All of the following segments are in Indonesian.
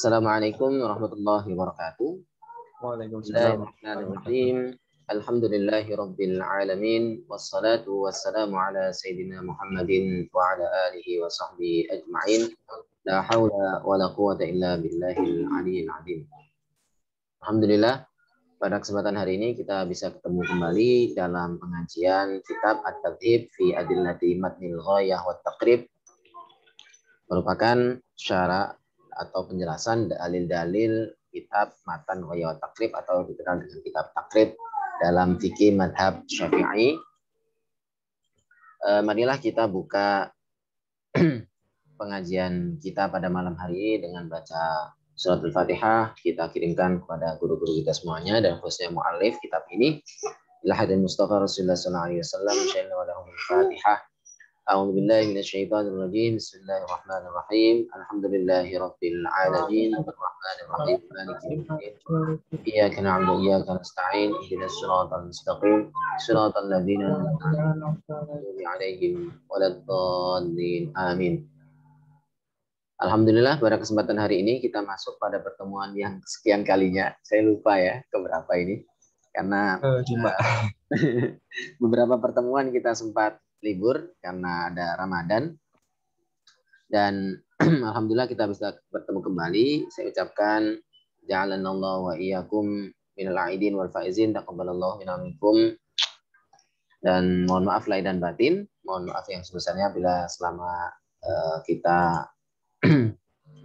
Assalamualaikum warahmatullahi wabarakatuh. Waalaikumsalam. Alhamdulillahi rabbil alamin wassalatu wassalamu ala sayyidina Muhammadin wa ala alihi wa sahbihi ajma'in. La haula wa la quwata illa billahil aliyyil azim. Alhamdulillah pada kesempatan hari ini kita bisa ketemu kembali dalam pengajian kitab At-Tadhib fi Adillati Matnil Ghayah wa Taqrib merupakan syara atau penjelasan dalil-dalil kitab matan wa takrib atau dikenal dengan kitab takrib dalam fikih madhab syafi'i. Eh, marilah kita buka pengajian kita pada malam hari dengan baca surat Al-Fatihah. Kita kirimkan kepada guru-guru kita semuanya dan khususnya mu'alif kitab ini. Ilahadan Mustafa Rasulullah SAW. Alaihi Wasallam. Fatihah. أعوذ بالله من الشيطان الرجيم بسم الله الرحمن الرحيم الحمد لله رب العالمين الرحمن الرحيم مالك يوم الدين إياك نعبد وإياك نستعين اهدنا Alhamdulillah pada kesempatan hari ini kita masuk pada pertemuan yang sekian kalinya. Saya lupa ya keberapa ini karena uh, beberapa pertemuan kita sempat libur karena ada Ramadan. Dan alhamdulillah kita bisa bertemu kembali. Saya ucapkan ja'alanallahu wa iyyakum minal aidin wal faizin taqabbalallahu minal minkum. Dan mohon maaf lahir dan batin, mohon maaf yang sebesarnya bila selama uh, kita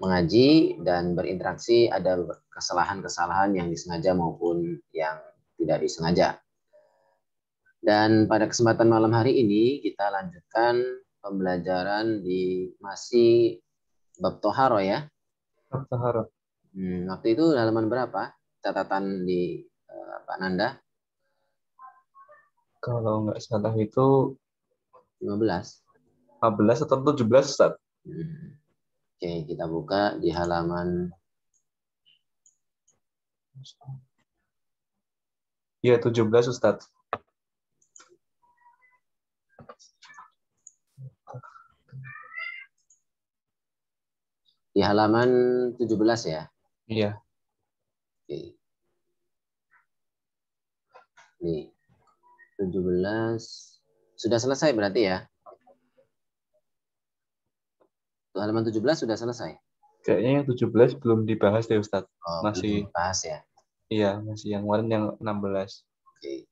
mengaji dan berinteraksi ada kesalahan-kesalahan yang disengaja maupun yang tidak disengaja. Dan pada kesempatan malam hari ini kita lanjutkan pembelajaran di masih bab toharo ya. Bab toharo. Hmm, waktu itu halaman berapa catatan di uh, eh, Pak Nanda? Kalau nggak salah itu 15. 15 atau 17 Ustaz? Hmm. Oke, kita buka di halaman Ya, 17 Ustaz. Di halaman 17 ya? Iya. Oke. Nih. 17. Sudah selesai berarti ya? Halaman 17 sudah selesai? Kayaknya yang 17 belum dibahas deh Ustaz. Oh, masih dibahas ya? Iya, masih yang kemarin yang 16. Oke.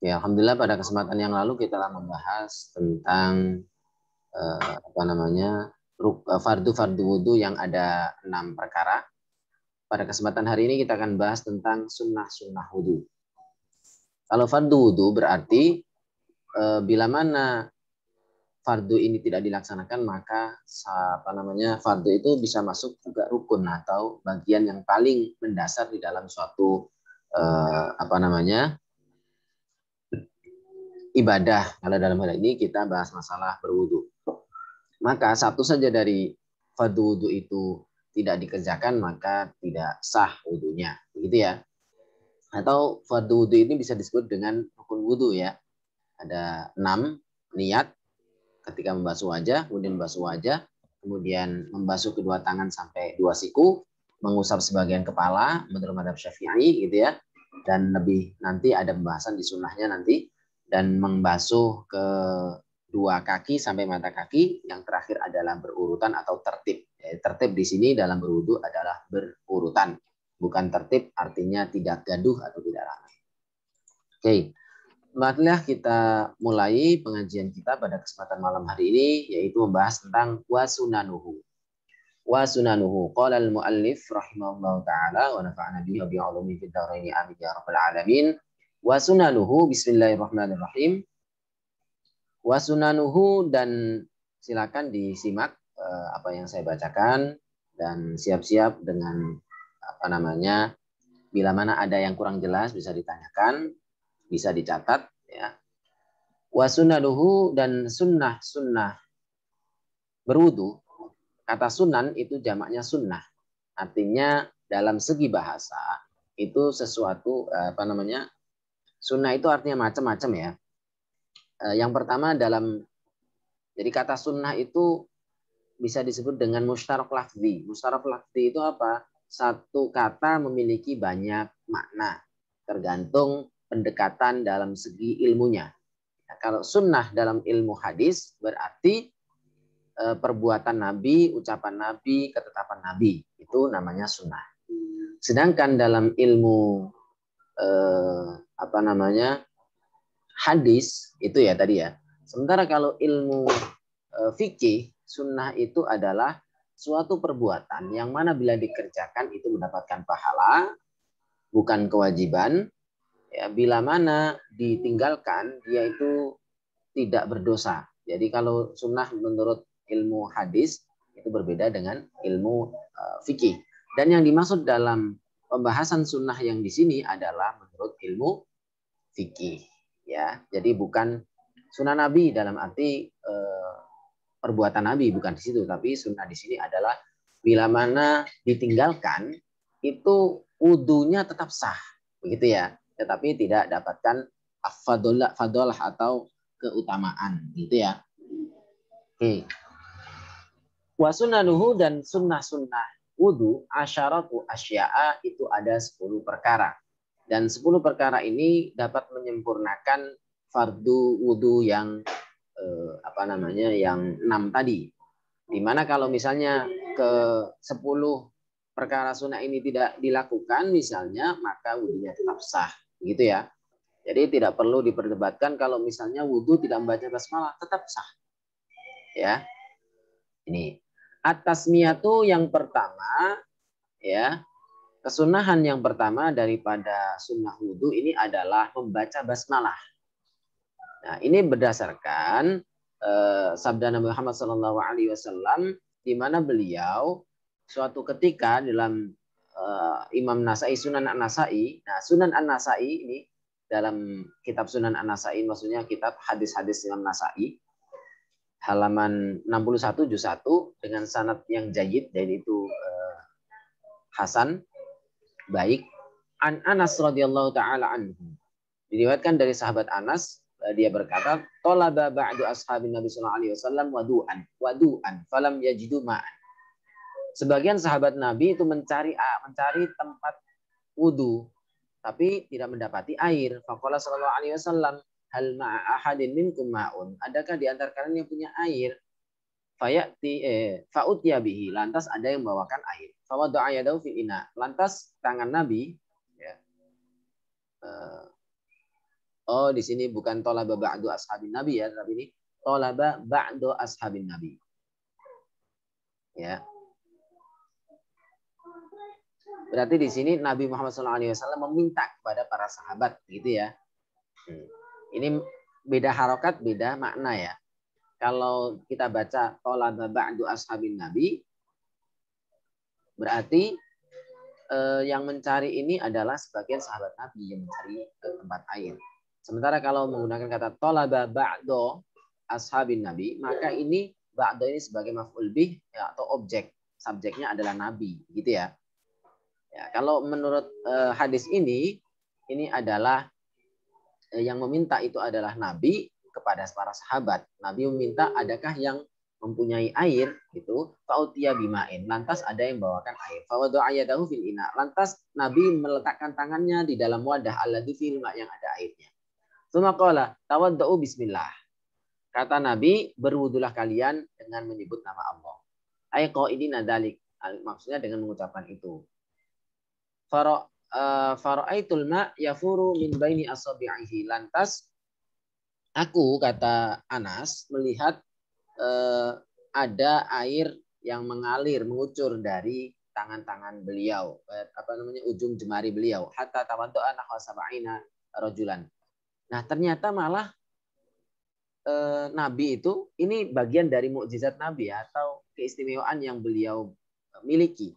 Ya, alhamdulillah pada kesempatan yang lalu kita telah membahas tentang eh, apa namanya Eh, fardu fardu wudhu yang ada enam perkara. Pada kesempatan hari ini kita akan bahas tentang sunnah sunnah wudhu. Kalau fardu wudhu berarti eh, bila mana fardu ini tidak dilaksanakan maka apa namanya fardu itu bisa masuk juga rukun atau bagian yang paling mendasar di dalam suatu e, apa namanya ibadah. Kalau dalam hal ini kita bahas masalah berwudhu. Maka satu saja dari fardu wudhu itu tidak dikerjakan maka tidak sah wudhunya. Begitu ya. Atau fardu wudhu ini bisa disebut dengan rukun wudhu ya. Ada enam niat ketika membasuh wajah, kemudian membasuh wajah, kemudian membasuh kedua tangan sampai dua siku, mengusap sebagian kepala menurut madhab syafi'i gitu ya. Dan lebih nanti ada pembahasan di sunnahnya nanti dan membasuh ke dua kaki sampai mata kaki, yang terakhir adalah berurutan atau tertib. Ya, tertib di sini dalam berwudu adalah berurutan, bukan tertib artinya tidak gaduh atau tidak ramai. Oke. Okay. Marilah kita mulai pengajian kita pada kesempatan malam hari ini yaitu membahas tentang wasunanuhu. Wasunanuhu qala al-muallif rahimahullahu taala wa nafa'ana bihi bi 'ulumi fid dharaini amin ya rabbal alamin. Wasunanuhu bismillahirrahmanirrahim wasunanuhu dan silakan disimak eh, apa yang saya bacakan dan siap-siap dengan apa namanya bila mana ada yang kurang jelas bisa ditanyakan bisa dicatat ya wasunanuhu dan sunnah sunnah berwudu kata sunan itu jamaknya sunnah artinya dalam segi bahasa itu sesuatu eh, apa namanya sunnah itu artinya macam-macam ya Eh, yang pertama dalam jadi kata sunnah itu bisa disebut dengan mustarok lafzi. Mustarok lafzi itu apa? Satu kata memiliki banyak makna tergantung pendekatan dalam segi ilmunya. Nah, kalau sunnah dalam ilmu hadis berarti eh, perbuatan Nabi, ucapan Nabi, ketetapan Nabi. Itu namanya sunnah. Sedangkan dalam ilmu eh, apa namanya hadis itu ya tadi ya. Sementara kalau ilmu e, fikih sunnah itu adalah suatu perbuatan yang mana bila dikerjakan itu mendapatkan pahala bukan kewajiban ya bila mana ditinggalkan dia itu tidak berdosa jadi kalau sunnah menurut ilmu hadis itu berbeda dengan ilmu e, fikih dan yang dimaksud dalam pembahasan sunnah yang di sini adalah menurut ilmu fikih ya jadi bukan sunnah nabi dalam arti eh, perbuatan nabi bukan di situ tapi sunnah di sini adalah bila mana ditinggalkan itu wudhunya tetap sah begitu ya tetapi tidak dapatkan fadolah atau keutamaan gitu ya oke wasunanuhu dan sunnah sunnah wudhu asyaratu asya'a itu ada 10 perkara dan 10 perkara ini dapat menyempurnakan fardu wudhu yang eh, apa namanya yang enam tadi. Dimana kalau misalnya ke sepuluh perkara sunnah ini tidak dilakukan misalnya maka wudhunya tetap sah gitu ya. Jadi tidak perlu diperdebatkan kalau misalnya wudhu tidak membaca basmalah tetap sah. Ya. Ini atas miyatu yang pertama ya Kesunahan yang pertama daripada sunnah wudhu ini adalah membaca basmalah. Nah, ini berdasarkan eh, sabda Nabi Muhammad SAW di mana beliau suatu ketika dalam eh, Imam Nasai Sunan An Nasai. Nah, Sunan An Nasai ini dalam kitab Sunan An Nasai, maksudnya kitab hadis-hadis Imam Nasai, halaman 61 juz 1 dengan sanad yang jayid itu eh, Hasan baik An Anas radhiyallahu taala anhu. Diriwayatkan dari sahabat Anas eh, dia berkata, tolaba ba'du ashabin Nabi sallallahu alaihi wasallam wadu'an, wadu'an falam yajidu ma'an." Sebagian sahabat Nabi itu mencari ah, mencari tempat wudu tapi tidak mendapati air. Faqala sallallahu alaihi wasallam, "Hal ma'a ahadin minkum ma'un?" Adakah di antara kalian yang punya air? fayati eh, fa'utiya bihi lantas ada yang membawakan air fawadda'a yadahu ina lantas tangan nabi ya uh, oh di sini bukan tolaba ba'du ashabin nabi ya tapi ini tolaba ba'du ashabin nabi ya berarti di sini Nabi Muhammad SAW meminta kepada para sahabat gitu ya hmm. ini beda harokat beda makna ya kalau kita baca tolaba ba'du ashabin nabi berarti eh, yang mencari ini adalah sebagian sahabat nabi yang mencari eh, tempat air. Sementara kalau menggunakan kata tolaba ba'du ashabin nabi, maka ini ba'du ini sebagai maf'ul bih ya, atau objek. Subjeknya adalah nabi, gitu ya. ya kalau menurut eh, hadis ini, ini adalah eh, yang meminta itu adalah nabi, kepada para sahabat. Nabi meminta adakah yang mempunyai air itu fautia bimain lantas ada yang bawakan air fawadu'ayadahu fil ina lantas nabi meletakkan tangannya di dalam wadah alladzi fil yang ada airnya summa qala tawaddu bismillah kata nabi berwudulah kalian dengan menyebut nama Allah ay ini nadalik maksudnya dengan mengucapkan itu Faraitul eh, ma yafuru min baini asabi'ihi lantas Aku kata Anas melihat eh, ada air yang mengalir mengucur dari tangan-tangan beliau eh, apa namanya ujung jemari beliau hatta tawantu nahwa sab'ina rojulan. Nah, ternyata malah eh, nabi itu ini bagian dari mukjizat nabi ya, atau keistimewaan yang beliau miliki.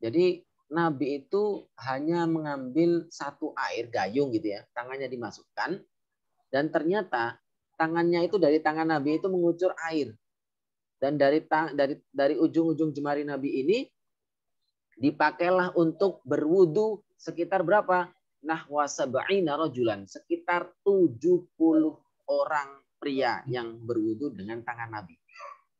Jadi Nabi itu hanya mengambil satu air gayung gitu ya, tangannya dimasukkan, dan ternyata tangannya itu dari tangan Nabi itu mengucur air. Dan dari dari dari ujung-ujung jemari Nabi ini dipakailah untuk berwudu sekitar berapa? Nahwa sab'ina rajulan, sekitar 70 orang pria yang berwudu dengan tangan Nabi.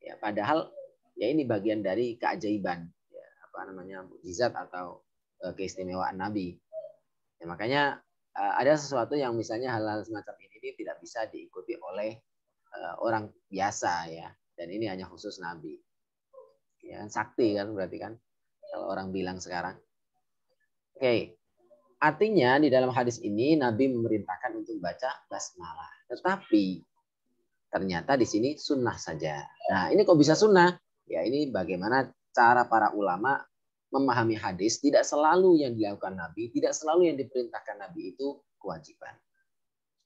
Ya, padahal ya ini bagian dari keajaiban ya, apa namanya mukjizat atau eh, keistimewaan Nabi. Ya, makanya eh, ada sesuatu yang misalnya hal-hal semacam ini ini tidak bisa diikuti oleh eh, orang biasa ya dan ini hanya khusus nabi ya sakti kan berarti kan kalau orang bilang sekarang oke okay. artinya di dalam hadis ini nabi memerintahkan untuk baca basmalah tetapi ternyata di sini sunnah saja nah ini kok bisa sunnah ya ini bagaimana cara para ulama memahami hadis tidak selalu yang dilakukan nabi tidak selalu yang diperintahkan nabi itu kewajiban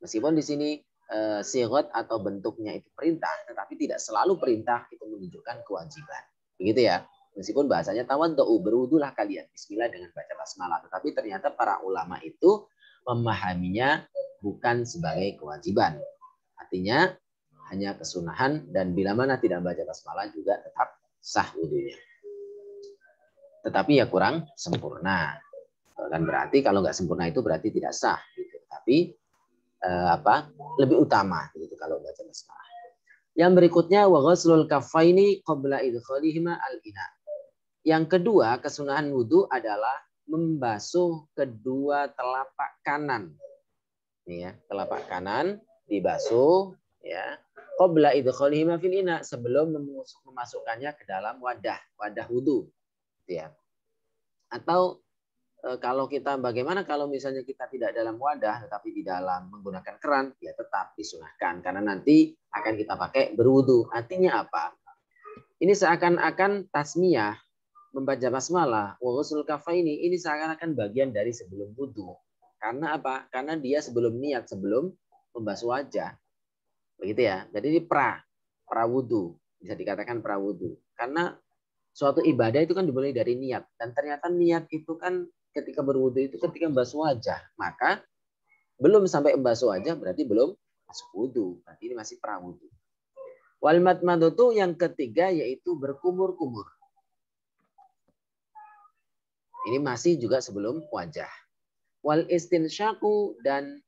Meskipun di sini eh, sirot atau bentuknya itu perintah, tetapi tidak selalu perintah itu menunjukkan kewajiban. Begitu ya. Meskipun bahasanya tawan to'u, berwudulah kalian. Bismillah dengan baca basmalah. Tetapi ternyata para ulama itu memahaminya bukan sebagai kewajiban. Artinya hanya kesunahan dan bila mana tidak baca basmalah juga tetap sah wudhunya. Tetapi ya kurang sempurna. Kan berarti kalau nggak sempurna itu berarti tidak sah. Gitu. Tapi uh, apa lebih utama gitu kalau baca basmalah. Yang berikutnya wa ghuslul kaffaini qabla idkhalihima al-ina. Yang kedua, kesunahan wudhu adalah membasuh kedua telapak kanan. Ini ya, telapak kanan dibasuh ya. Qabla idkhalihima fil ina sebelum memasukkannya ke dalam wadah, wadah wudhu. Gitu ya. Atau Eh, kalau kita bagaimana kalau misalnya kita tidak dalam wadah tetapi di dalam menggunakan keran ya tetap disunahkan karena nanti akan kita pakai berwudu artinya apa ini seakan-akan tasmiyah membaca basmalah wa ghusl ini ini seakan-akan bagian dari sebelum wudu karena apa karena dia sebelum niat sebelum membasuh wajah begitu ya jadi ini pra pra wudu bisa dikatakan pra wudu karena suatu ibadah itu kan dimulai dari niat dan ternyata niat itu kan ketika berwudhu itu ketika membasuh wajah. Maka belum sampai membasuh wajah berarti belum masuk wudu. Berarti ini masih prawudu. Wal matmadutu yang ketiga yaitu berkumur-kumur. Ini masih juga sebelum wajah. Wal istinsyaku dan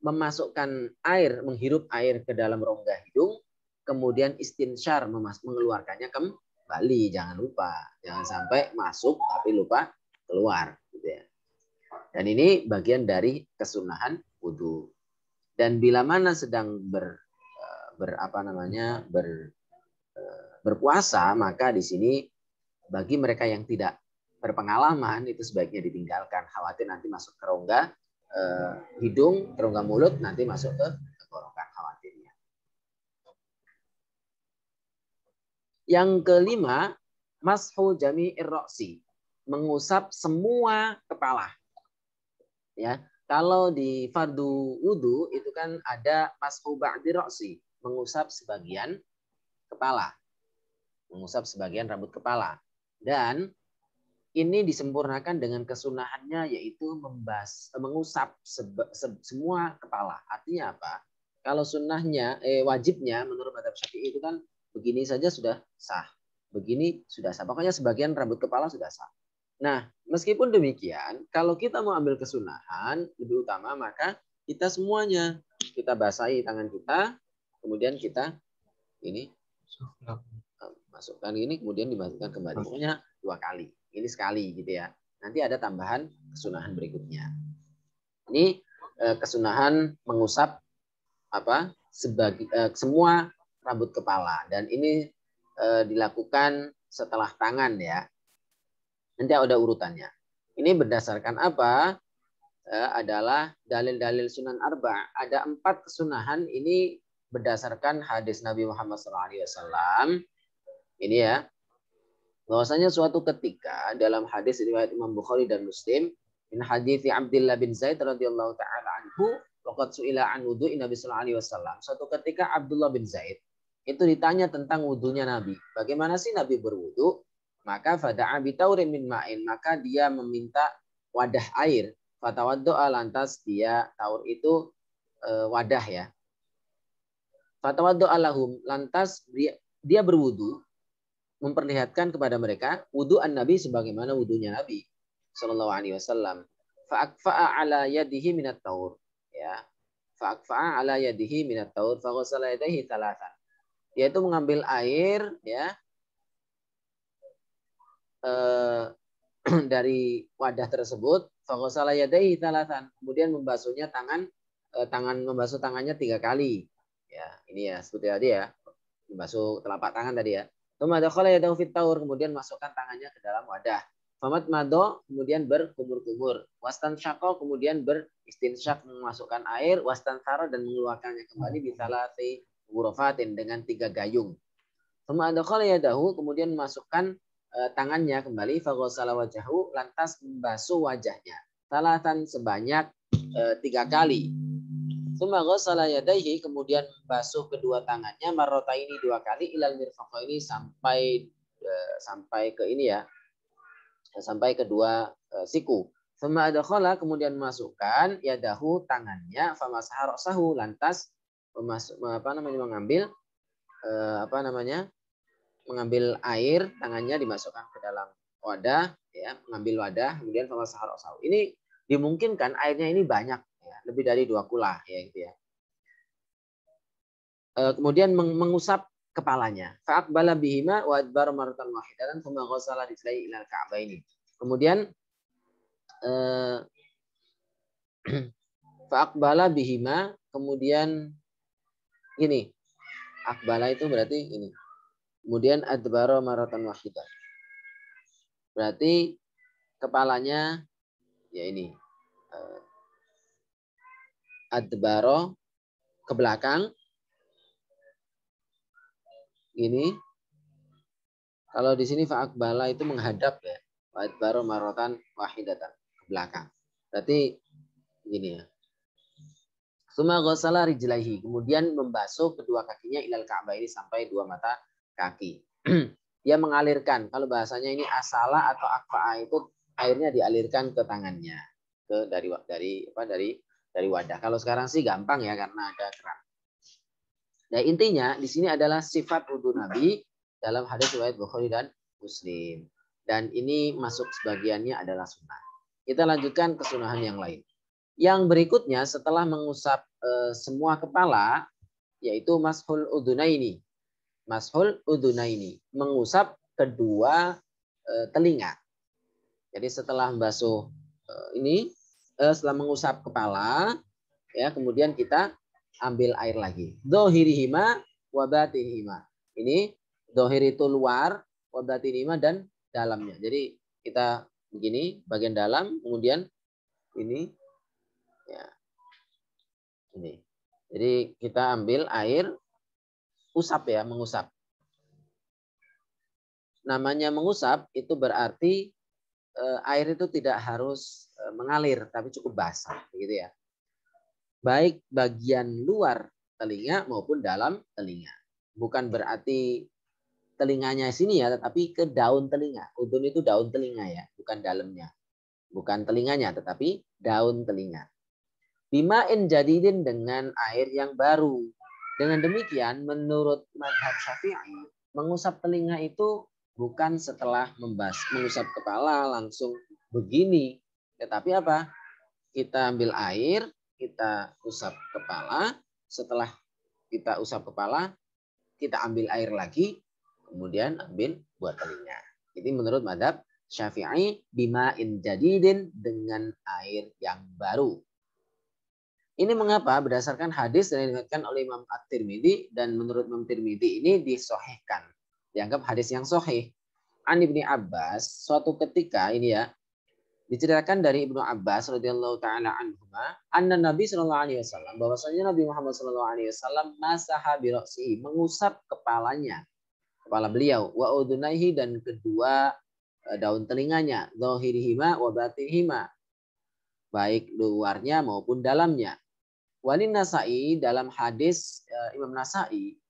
memasukkan air, menghirup air ke dalam rongga hidung, kemudian istinsyar mengeluarkannya kembali. Jangan lupa, jangan sampai masuk tapi lupa keluar gitu ya. Dan ini bagian dari kesunahan wudhu. Dan bila mana sedang ber, eh, ber apa namanya ber, eh, berpuasa maka di sini bagi mereka yang tidak berpengalaman itu sebaiknya ditinggalkan khawatir nanti masuk ke rongga eh, hidung ke rongga mulut nanti masuk ke tenggorokan khawatirnya yang kelima mashu jami'ir roksi mengusap semua kepala. Ya, kalau di fardu wudu itu kan ada mashu ba'di roksi, mengusap sebagian kepala. Mengusap sebagian rambut kepala. Dan ini disempurnakan dengan kesunahannya yaitu membas, mengusap sebe, se, semua kepala. Artinya apa? Kalau sunnahnya, eh, wajibnya menurut madhab syafi'i itu kan begini saja sudah sah. Begini sudah sah. Pokoknya sebagian rambut kepala sudah sah. Nah, meskipun demikian, kalau kita mau ambil kesunahan lebih utama, maka kita semuanya kita basahi tangan kita, kemudian kita ini eh, masukkan ini, kemudian dimasukkan kembali. Pokoknya dua kali. Ini sekali gitu ya. Nanti ada tambahan kesunahan berikutnya. Ini eh, kesunahan mengusap apa sebagi eh, semua rambut kepala dan ini dilakukan setelah tangan ya Nanti ada urutannya. Ini berdasarkan apa? E, adalah dalil-dalil sunan arba. Ada empat kesunahan ini berdasarkan hadis Nabi Muhammad SAW. Ini ya. Bahwasanya suatu ketika dalam hadis riwayat Imam Bukhari dan Muslim in hadits Abdullah bin Zaid radhiyallahu taala anhu waqad su'ila an wudu'i Nabi sallallahu alaihi wasallam. Suatu ketika Abdullah bin Zaid itu ditanya tentang wudhunya Nabi. Bagaimana sih Nabi berwudhu maka fada'a bitaurin min ma'in. Maka dia meminta wadah air. Fatawaddo'a lantas dia, taur itu eh, wadah ya. Fatawaddo'a lahum. Lantas dia, dia berwudu. Memperlihatkan kepada mereka wudu Nabi sebagaimana wudunya Nabi. Sallallahu alaihi wasallam. Fa'akfa'a ala yadihi minat taur. Ya. Fa'akfa'a ala yadihi minat taur. Fa'ghusala yadihi talatan. Yaitu mengambil air ya eh, dari wadah tersebut fakosalah yadai hitalatan. kemudian membasuhnya tangan eh, tangan membasuh tangannya tiga kali ya ini ya seperti tadi ya membasuh telapak tangan tadi ya Kemudian dakhala yadahu fit taur kemudian masukkan tangannya ke dalam wadah famat mado kemudian berkumur-kumur wastan syako kemudian beristinsyak memasukkan air wastan saro dan mengeluarkannya kembali di salati gurofatin dengan tiga gayung thumma dakhala yadahu kemudian masukkan Eh, tangannya kembali faghsala wajahu lantas membasuh wajahnya talatan sebanyak e, tiga kali summa yadaihi kemudian membasuh kedua tangannya marrota ini dua kali ilal mirfaqa ini sampai e, sampai ke ini ya sampai kedua e, siku summa adkhala kemudian masukkan yadahu tangannya famasahar sahu lantas memasuk apa namanya mengambil e, apa namanya mengambil air, tangannya dimasukkan ke dalam wadah, ya, mengambil wadah, kemudian sahar osau. Ini dimungkinkan airnya ini banyak, ya, lebih dari dua kula, ya gitu ya. E, kemudian meng mengusap kepalanya. Faat bala bihima wadbar marutan wahidatan summa ghasala dislay ilal ini Kemudian eh, faakbala bihima kemudian ini akbala itu berarti ini Kemudian adbaro maratan wahidah. Berarti kepalanya ya ini eh, adbaro ke belakang ini kalau di sini faakbala itu menghadap ya adbaro marotan wahidatan ke belakang berarti gini ya Suma ghusala rijlaihi. Kemudian membasuh kedua kakinya ilal Ka'bah ini sampai dua mata kaki. Dia mengalirkan. Kalau bahasanya ini asala atau akfa'a itu airnya dialirkan ke tangannya, ke dari dari apa dari dari wadah. Kalau sekarang sih gampang ya karena ada keran. Nah, intinya di sini adalah sifat wudhu Nabi dalam hadis riwayat Bukhari dan Muslim. Dan ini masuk sebagiannya adalah sunnah. Kita lanjutkan ke yang lain. Yang berikutnya setelah mengusap e, semua kepala, yaitu mashul ini. Mashul ini mengusap kedua e, telinga. Jadi setelah membasuh e, ini, e, setelah mengusap kepala, ya kemudian kita ambil air lagi. hima, Dohirihima hima. Ini dohir itu luar, hima dan dalamnya. Jadi kita begini, bagian dalam, kemudian ini, ya, ini. Jadi kita ambil air, usap ya, mengusap. Namanya mengusap itu berarti eh, air itu tidak harus eh, mengalir tapi cukup basah gitu ya. Baik bagian luar telinga maupun dalam telinga. Bukan berarti telinganya sini ya, tetapi ke daun telinga. Udun itu daun telinga ya, bukan dalamnya. Bukan telinganya, tetapi daun telinga. Bima'in jadidin dengan air yang baru dengan demikian, menurut madhab syafi'i, mengusap telinga itu bukan setelah membas, mengusap kepala langsung begini. Tetapi apa? Kita ambil air, kita usap kepala, setelah kita usap kepala, kita ambil air lagi, kemudian ambil buat telinga. Jadi menurut madhab Syafi'i bima'in jadidin dengan air yang baru. Ini mengapa berdasarkan hadis yang diriwayatkan oleh Imam At-Tirmidzi dan menurut Imam Tirmidzi ini disohihkan. Dianggap hadis yang sohih. An Ibni Abbas suatu ketika ini ya diceritakan dari Ibnu Abbas radhiyallahu taala anhu anna Nabi sallallahu alaihi wasallam bahwasanya Nabi Muhammad sallallahu alaihi wasallam masaha bi mengusap kepalanya kepala beliau wa udunaihi dan kedua eh, daun telinganya zahirihima wa batinihima baik luarnya maupun dalamnya Walin Nasai dalam hadis uh, Imam Nasai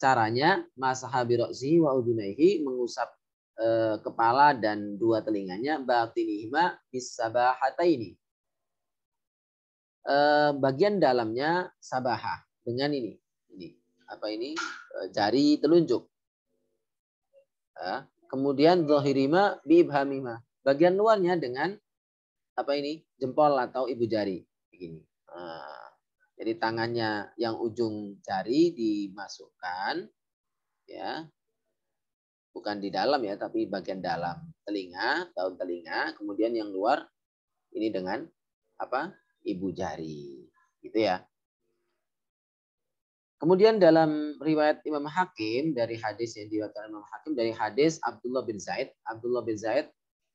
caranya masahabi roksi wa udunaihi mengusap uh, kepala dan dua telinganya batinihima bisabahata ini. Uh, eh, bagian dalamnya sabaha dengan ini. Ini apa ini? Uh, jari telunjuk. Uh, kemudian zahirima bibhamima Bagian luarnya dengan apa ini? Jempol atau ibu jari begini. Uh, jadi tangannya yang ujung jari dimasukkan ya. Bukan di dalam ya, tapi bagian dalam telinga, daun telinga, kemudian yang luar ini dengan apa? ibu jari. Gitu ya. Kemudian dalam riwayat Imam Hakim dari hadis yang diriwayatkan Imam Hakim dari hadis Abdullah bin Zaid, Abdullah bin Zaid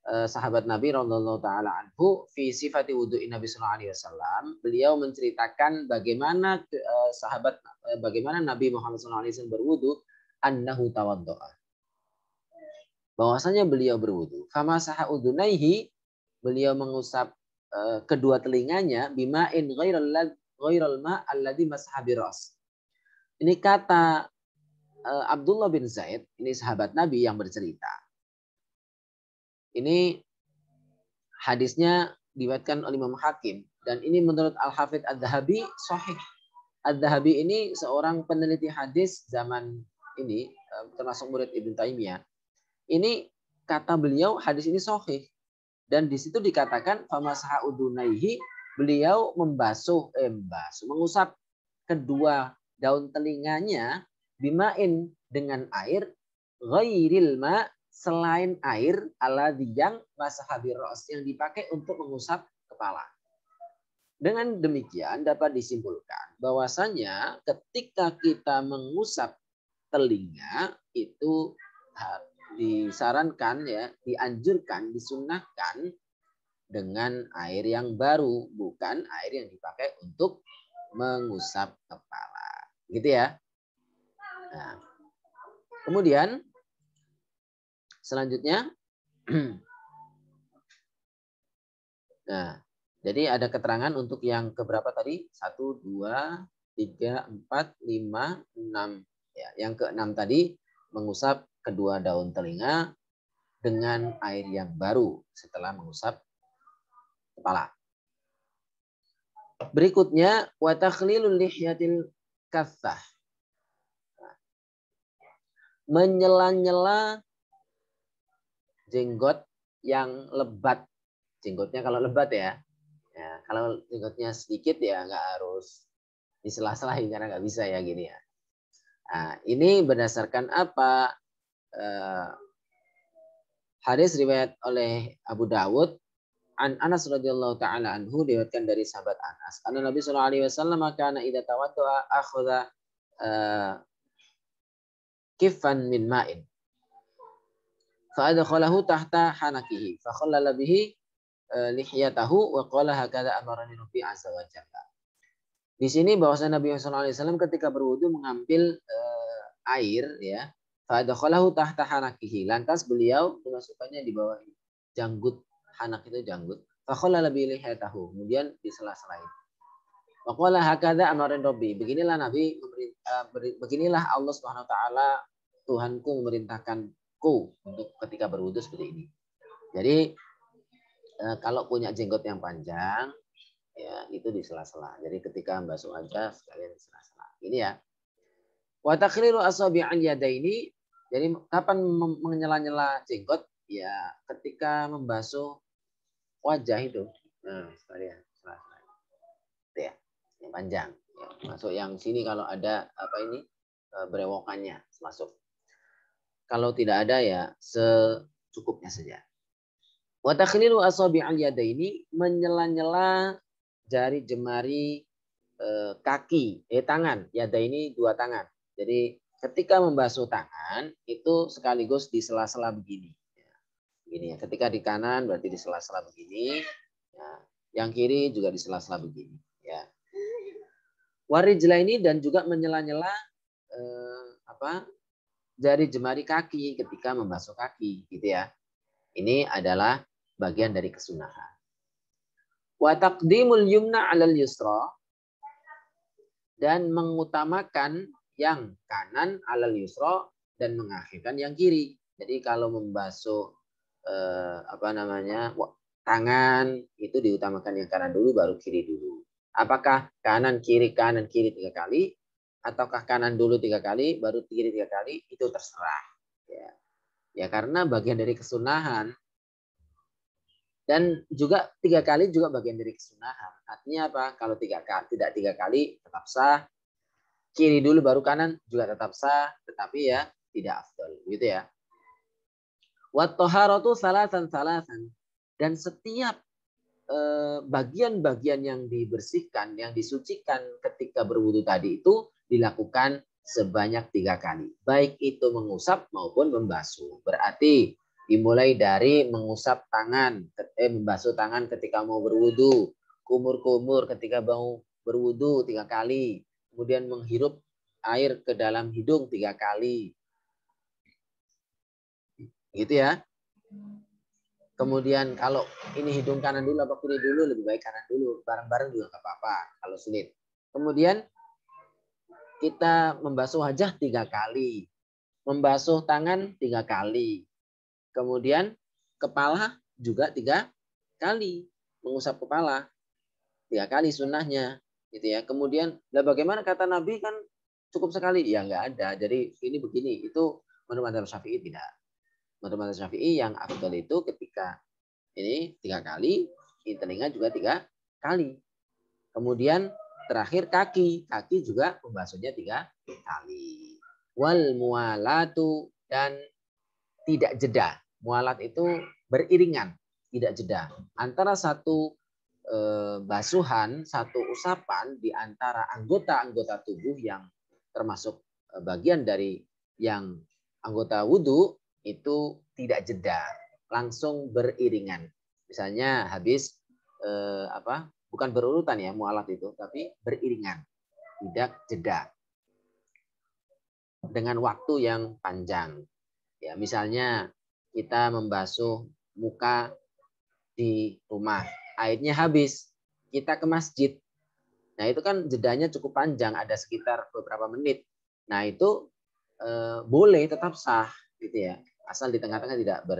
Eh, sahabat Nabi Rasulullah taala anhu fi sifati wudhu Nabi sallallahu alaihi wasallam beliau menceritakan bagaimana eh, sahabat eh, bagaimana Nabi Muhammad sallallahu alaihi wasallam berwudhu annahu tawaddoa bahwasanya beliau berwudhu fama saha udunaihi beliau mengusap kedua telinganya bima'in ghairal ghairal ma' alladhi masaha ras ini kata Abdullah bin Zaid ini sahabat Nabi yang bercerita ini hadisnya dibuatkan oleh Imam Hakim dan ini menurut Al Hafidh Ad Dhahabi sahih. Ad Dhahabi ini seorang peneliti hadis zaman ini eh, termasuk murid Ibn Taimiyah. Ini kata beliau hadis ini sahih dan di situ dikatakan famasaha udunaihi beliau membasuh eh, mengusap kedua daun telinganya bimain dengan air ghairil ma selain air ala yang Ros yang dipakai untuk mengusap kepala. Dengan demikian dapat disimpulkan bahwasanya ketika kita mengusap telinga itu disarankan ya, dianjurkan, disunahkan dengan air yang baru, bukan air yang dipakai untuk mengusap kepala. Gitu ya. Nah. Kemudian Selanjutnya, nah, jadi ada keterangan untuk yang keberapa tadi? Satu, dua, tiga, empat, lima, enam. Ya, yang keenam tadi mengusap kedua daun telinga dengan air yang baru setelah mengusap kepala. Berikutnya watakhlilul lihyatil kathah. Nah, menyela-nyela jenggot yang lebat. Jenggotnya kalau lebat ya. ya kalau jenggotnya sedikit ya nggak harus diselah-selahi karena nggak bisa ya gini ya. Nah, ini berdasarkan apa? Eh, hadis riwayat oleh Abu Dawud an Anas radhiyallahu taala anhu diriwayatkan dari sahabat Anas. Karena Nabi sallallahu alaihi wasallam kana idza tawaddaa akhadha uh, eh, kifan min ma'in fa'adakhalahu tahta hanakihi fa bihi lihiyatahu wa qala hakadha amarani rabbi azza wa jalla. Di sini bahwasanya Nabi sallallahu alaihi wasallam ketika berwudu mengambil uh, air ya, fa'adakhalahu tahta hanakihi. Lantas beliau dimasukkannya di bawah janggut hanak itu janggut. Fa bihi lihiyatahu. Kemudian di sela-sela Wa qala hakada amarani rabbi. Beginilah Nabi beginilah Allah Subhanahu wa taala Tuhanku memerintahkan ku untuk ketika berwudhu seperti ini. Jadi eh, kalau punya jenggot yang panjang ya itu di sela-sela. Jadi ketika basuh aja sekalian di sela-sela. Ini ya. Wa takhriru asabi'an ini. Jadi kapan menyela-nyela jenggot? Ya ketika membasuh wajah itu. Nah, sekalian ya, sela-sela. Itu ya. Yang panjang. Ya, masuk yang sini kalau ada apa ini eh, berewokannya masuk. Kalau tidak ada ya secukupnya saja. Wa takhlilu asabi'al yadaini menyela-nyela jari jemari eh, kaki, eh tangan. Yada ini dua tangan. Jadi ketika membasuh tangan itu sekaligus di sela-sela begini. ya, Begini ya. Ketika di kanan berarti di sela-sela begini. Ya. Yang kiri juga di sela-sela begini. Ya. Warijla ini dan juga menyela-nyela eh, apa jari jemari kaki ketika membasuh kaki gitu ya. Ini adalah bagian dari kesunahan. Wa taqdimul yumna 'alal yusra dan mengutamakan yang kanan 'alal yusra dan mengakhirkan yang kiri. Jadi kalau membasuh eh, apa namanya? tangan itu diutamakan yang kanan dulu baru kiri dulu. Apakah kanan kiri kanan kiri tiga kali ataukah kanan dulu tiga kali, baru kiri tiga kali, itu terserah. Ya, ya karena bagian dari kesunahan dan juga tiga kali juga bagian dari kesunahan. Artinya apa? Kalau tiga kali, tidak tiga kali tetap sah. Kiri dulu baru kanan juga tetap sah, tetapi ya tidak afdol, gitu ya. Wat toharotu salasan salasan dan setiap Eh, bagian-bagian yang dibersihkan, yang disucikan ketika berwudu tadi itu dilakukan sebanyak tiga kali. Baik itu mengusap maupun membasuh. Berarti dimulai dari mengusap tangan, eh, membasuh tangan ketika mau berwudu, kumur-kumur ketika mau berwudu tiga kali, kemudian menghirup air ke dalam hidung tiga kali. Gitu ya. Kemudian kalau ini hidung kanan dulu apa kiri dulu, lebih baik kanan dulu. Bareng-bareng juga nggak apa-apa kalau sulit. Kemudian kita membasuh wajah tiga kali. Membasuh tangan tiga kali. Kemudian kepala juga tiga kali. Mengusap kepala tiga kali sunnahnya. Gitu ya. Kemudian, lah bagaimana kata Nabi kan cukup sekali? Ya nggak ada. Jadi ini begini. Itu menurut Madhab Syafi'i tidak Menurut mazhab Syafi'i yang afdol itu ketika ini tiga kali, ini telinga juga tiga kali. Kemudian terakhir kaki, kaki juga pembasuhnya tiga kali. Wal mualatu dan tidak jeda. Mualat itu beriringan, tidak jeda. Antara satu e, basuhan, satu usapan di antara anggota-anggota tubuh yang termasuk eh, bagian dari yang anggota wudhu itu tidak jeda, langsung beriringan. Misalnya habis eh, apa? Bukan berurutan ya mualaf itu, tapi beriringan, tidak jeda dengan waktu yang panjang. Ya, misalnya kita membasuh muka di rumah, airnya habis, kita ke masjid. Nah, itu kan jedanya cukup panjang, ada sekitar beberapa menit. Nah, itu eh, boleh tetap sah gitu ya asal di tengah-tengah tidak ber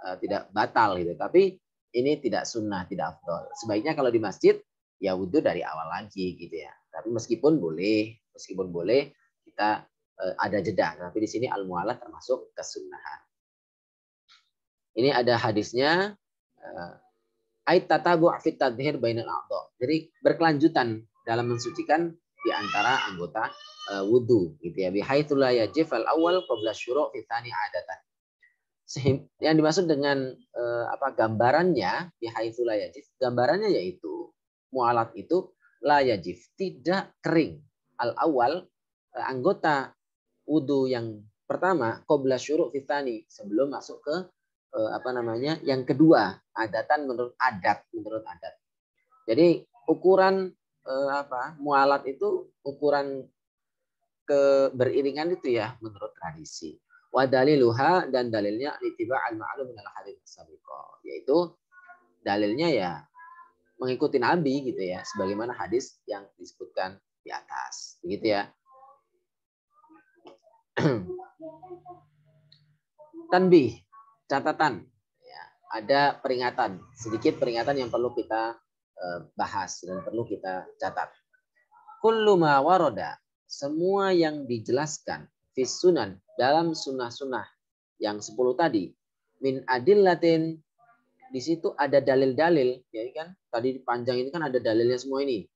uh, tidak batal gitu. Tapi ini tidak sunnah, tidak afdol. Sebaiknya kalau di masjid ya wudhu dari awal lagi gitu ya. Tapi meskipun boleh, meskipun boleh kita uh, ada jeda. Tapi di sini al mualaf termasuk kesunahan. Ini ada hadisnya uh, ait tatabu fit tadhir bainal a'dha. Jadi berkelanjutan dalam mensucikan di antara anggota wudhu gitu ya. Bihaitsu la yajif al awal qabla syuru' fitani adatan yang dimaksud dengan eh, apa gambarannya bihaitsu la yajif gambarannya yaitu mualat itu la tidak kering al awal eh, anggota wudhu yang pertama kobra syuruk fitani sebelum masuk ke eh, apa namanya yang kedua adatan menurut adat menurut adat jadi ukuran eh, apa mualat itu ukuran ke beriringan itu ya menurut tradisi wa daliluha dan dalilnya litiba al ma'lum al hadits yaitu dalilnya ya mengikuti nabi gitu ya sebagaimana hadis yang disebutkan di atas begitu ya tanbih catatan ya, ada peringatan sedikit peringatan yang perlu kita eh, bahas dan perlu kita catat kullu ma waroda semua yang dijelaskan fis sunan dalam sunnah-sunnah yang 10 tadi min adil Latin di situ ada dalil-dalil ya kan tadi panjang ini kan ada dalilnya semua ini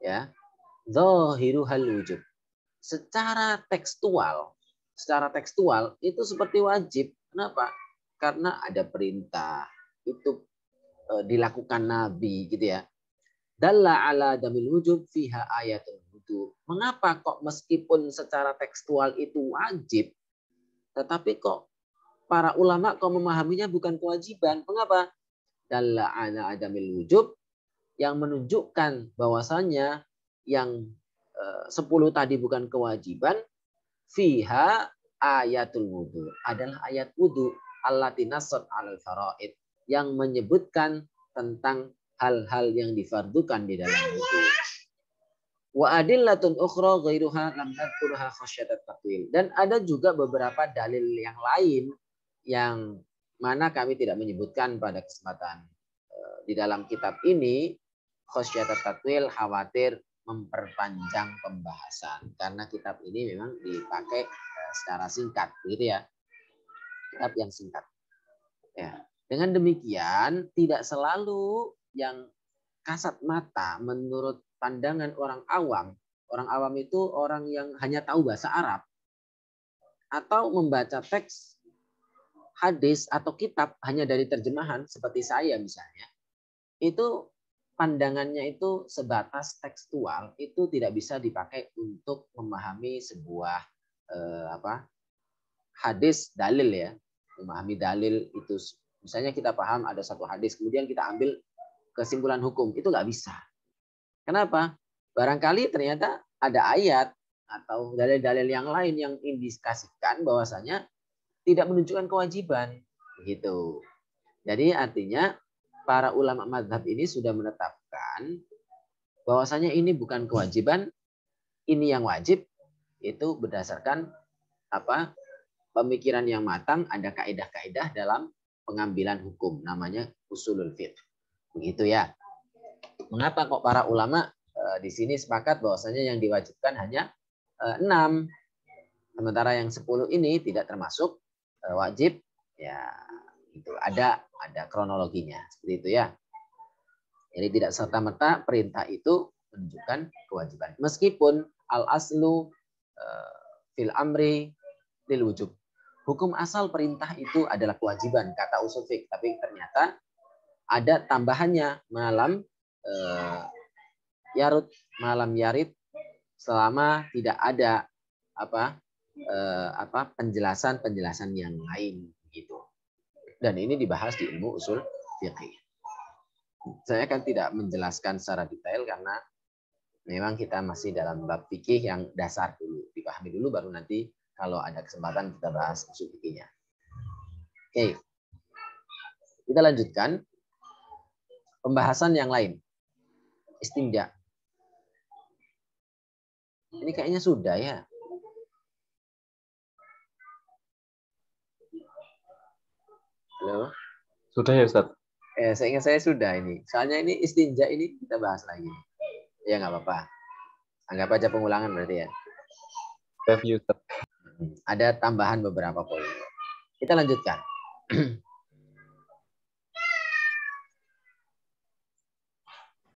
ya zahiru hal wujub secara tekstual secara tekstual itu seperti wajib kenapa karena ada perintah itu eh, dilakukan nabi gitu ya dalla ala damil wujub fiha ayatun itu. Mengapa kok meskipun secara tekstual itu wajib, tetapi kok para ulama kok memahaminya bukan kewajiban? Mengapa? Dalla ana adamil wujub yang menunjukkan bahwasanya yang eh, sepuluh tadi bukan kewajiban, fiha ayatul wudhu adalah ayat wudhu allati nasad alal faraid yang menyebutkan tentang hal-hal yang difardukan di dalam wudu. Wa adillatun ukhra ghairuha lam nadhkurha khasyatat taqwil Dan ada juga beberapa dalil yang lain yang mana kami tidak menyebutkan pada kesempatan eh, di dalam kitab ini khasyatat taqwil khawatir memperpanjang pembahasan karena kitab ini memang dipakai eh, secara singkat gitu ya. Kitab yang singkat. Ya. Dengan demikian tidak selalu yang kasat mata menurut pandangan orang awam, orang awam itu orang yang hanya tahu bahasa Arab atau membaca teks hadis atau kitab hanya dari terjemahan seperti saya misalnya, itu pandangannya itu sebatas tekstual itu tidak bisa dipakai untuk memahami sebuah eh, apa hadis dalil ya memahami dalil itu misalnya kita paham ada satu hadis kemudian kita ambil kesimpulan hukum itu nggak bisa Kenapa? Barangkali ternyata ada ayat atau dalil-dalil yang lain yang indikasikan bahwasanya tidak menunjukkan kewajiban begitu. Jadi artinya para ulama madhab ini sudah menetapkan bahwasanya ini bukan kewajiban, ini yang wajib itu berdasarkan apa pemikiran yang matang ada kaidah-kaidah dalam pengambilan hukum namanya usulul fiqh begitu ya mengapa kok para ulama eh, di sini sepakat bahwasanya yang diwajibkan hanya eh, enam, sementara yang sepuluh ini tidak termasuk eh, wajib. Ya, itu ada ada kronologinya seperti itu ya. Jadi tidak serta merta perintah itu menunjukkan kewajiban. Meskipun al aslu e, fil amri lil wujub. Hukum asal perintah itu adalah kewajiban kata usufik tapi ternyata ada tambahannya malam uh, yarut malam yarit selama tidak ada apa uh, apa penjelasan-penjelasan yang lain gitu. Dan ini dibahas di ilmu usul fiqih Saya kan tidak menjelaskan secara detail karena memang kita masih dalam bab fikih yang dasar dulu, dipahami dulu baru nanti kalau ada kesempatan kita bahas usul fikihnya. Oke. Kita lanjutkan pembahasan yang lain istinja. Ini kayaknya sudah ya. Halo. Sudah ya Ustaz? eh saya ingat saya sudah ini. Soalnya ini istinja ini kita bahas lagi. Ya nggak apa-apa. Anggap aja pengulangan berarti ya. Review. Hmm, ada tambahan beberapa poin. Kita lanjutkan.